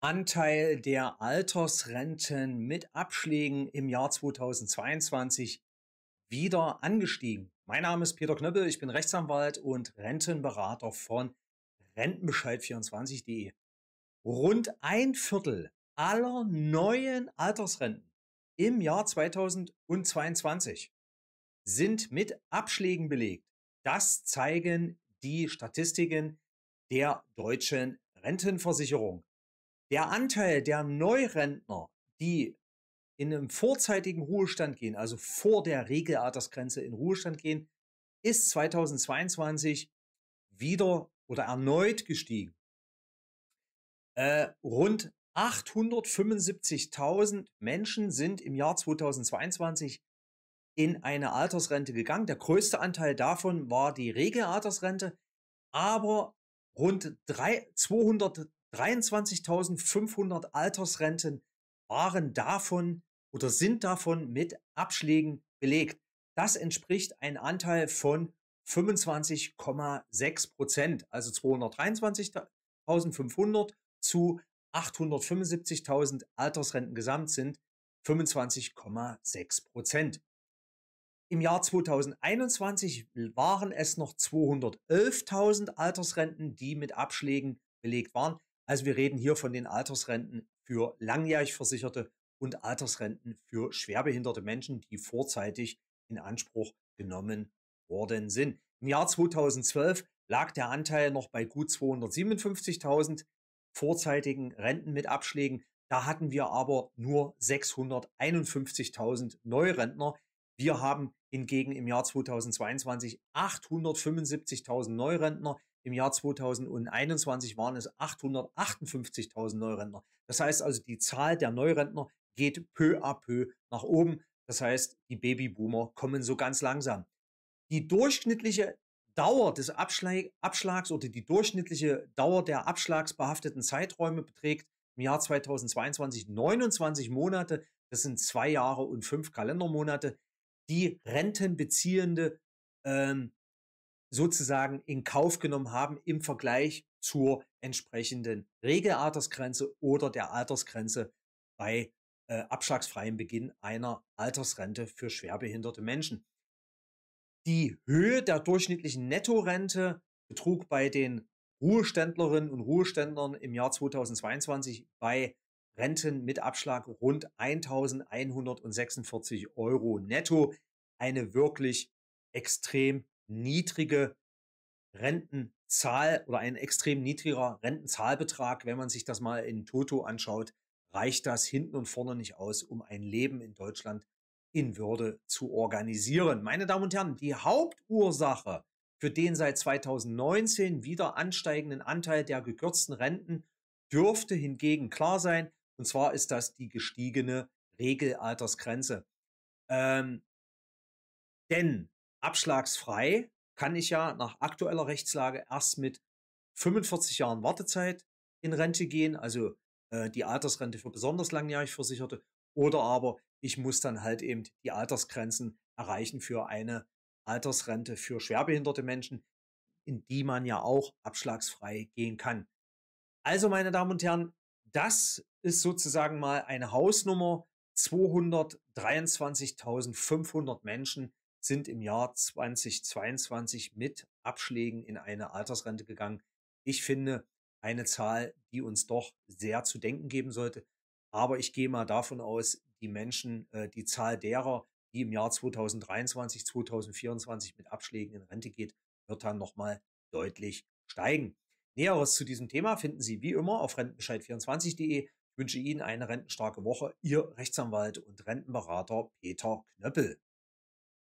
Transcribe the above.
Anteil der Altersrenten mit Abschlägen im Jahr 2022 wieder angestiegen. Mein Name ist Peter Knöppel, ich bin Rechtsanwalt und Rentenberater von Rentenbescheid24.de. Rund ein Viertel aller neuen Altersrenten im Jahr 2022 sind mit Abschlägen belegt. Das zeigen die Statistiken der deutschen Rentenversicherung. Der Anteil der Neurentner, die in einem vorzeitigen Ruhestand gehen, also vor der Regelaltersgrenze in Ruhestand gehen, ist 2022 wieder oder erneut gestiegen. Äh, rund 875.000 Menschen sind im Jahr 2022 in eine Altersrente gegangen. Der größte Anteil davon war die Regelaltersrente, aber rund 200.000 23.500 Altersrenten waren davon oder sind davon mit Abschlägen belegt. Das entspricht einem Anteil von 25,6 Prozent, also 223.500 zu 875.000 Altersrenten gesamt sind 25,6 Prozent. Im Jahr 2021 waren es noch 211.000 Altersrenten, die mit Abschlägen belegt waren. Also wir reden hier von den Altersrenten für langjährig Versicherte und Altersrenten für schwerbehinderte Menschen, die vorzeitig in Anspruch genommen worden sind. Im Jahr 2012 lag der Anteil noch bei gut 257.000 vorzeitigen Renten mit Abschlägen. Da hatten wir aber nur 651.000 Neurentner. Wir haben hingegen im Jahr 2022 875.000 Neurentner. Im Jahr 2021 waren es 858.000 Neurentner. Das heißt also, die Zahl der Neurentner geht peu à peu nach oben. Das heißt, die Babyboomer kommen so ganz langsam. Die durchschnittliche Dauer des Abschlag, Abschlags oder die durchschnittliche Dauer der abschlagsbehafteten Zeiträume beträgt im Jahr 2022 29 Monate. Das sind zwei Jahre und fünf Kalendermonate. Die rentenbeziehende ähm, sozusagen in Kauf genommen haben im Vergleich zur entsprechenden Regelaltersgrenze oder der Altersgrenze bei äh, abschlagsfreiem Beginn einer Altersrente für schwerbehinderte Menschen. Die Höhe der durchschnittlichen Nettorente betrug bei den Ruheständlerinnen und Ruheständlern im Jahr 2022 bei Renten mit Abschlag rund 1146 Euro netto. Eine wirklich extrem niedrige Rentenzahl oder ein extrem niedriger Rentenzahlbetrag, wenn man sich das mal in Toto anschaut, reicht das hinten und vorne nicht aus, um ein Leben in Deutschland in Würde zu organisieren. Meine Damen und Herren, die Hauptursache für den seit 2019 wieder ansteigenden Anteil der gekürzten Renten dürfte hingegen klar sein. Und zwar ist das die gestiegene Regelaltersgrenze. Ähm, denn abschlagsfrei kann ich ja nach aktueller Rechtslage erst mit 45 Jahren Wartezeit in Rente gehen, also äh, die Altersrente für besonders langjährig Versicherte, oder aber ich muss dann halt eben die Altersgrenzen erreichen für eine Altersrente für schwerbehinderte Menschen, in die man ja auch abschlagsfrei gehen kann. Also, meine Damen und Herren, das ist sozusagen mal eine Hausnummer 223.500 Menschen, sind im Jahr 2022 mit Abschlägen in eine Altersrente gegangen. Ich finde eine Zahl, die uns doch sehr zu denken geben sollte. Aber ich gehe mal davon aus, die Menschen, äh, die Zahl derer, die im Jahr 2023, 2024 mit Abschlägen in Rente geht, wird dann nochmal deutlich steigen. Näheres zu diesem Thema finden Sie wie immer auf rentenbescheid24.de. Ich wünsche Ihnen eine rentenstarke Woche. Ihr Rechtsanwalt und Rentenberater Peter Knöppel.